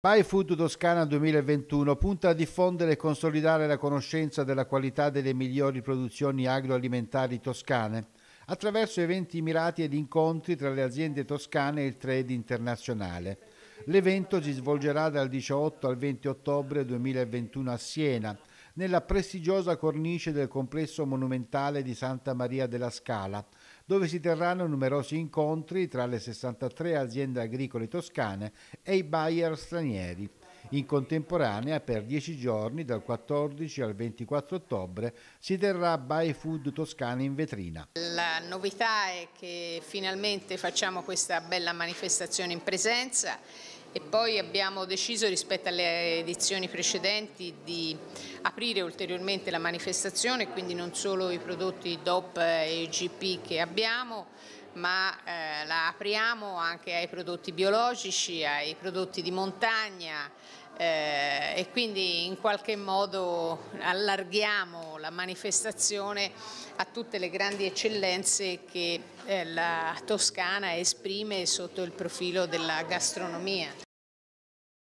By Food Toscana 2021 punta a diffondere e consolidare la conoscenza della qualità delle migliori produzioni agroalimentari toscane attraverso eventi mirati ed incontri tra le aziende toscane e il trade internazionale. L'evento si svolgerà dal 18 al 20 ottobre 2021 a Siena nella prestigiosa cornice del complesso monumentale di Santa Maria della Scala, dove si terranno numerosi incontri tra le 63 aziende agricole toscane e i buyer stranieri. In contemporanea, per dieci giorni, dal 14 al 24 ottobre, si terrà Buy Food Toscana in vetrina. La novità è che finalmente facciamo questa bella manifestazione in presenza e poi abbiamo deciso rispetto alle edizioni precedenti di aprire ulteriormente la manifestazione, quindi non solo i prodotti DOP e GP che abbiamo, ma eh, la apriamo anche ai prodotti biologici, ai prodotti di montagna eh, e quindi in qualche modo allarghiamo la manifestazione a tutte le grandi eccellenze che eh, la Toscana esprime sotto il profilo della gastronomia.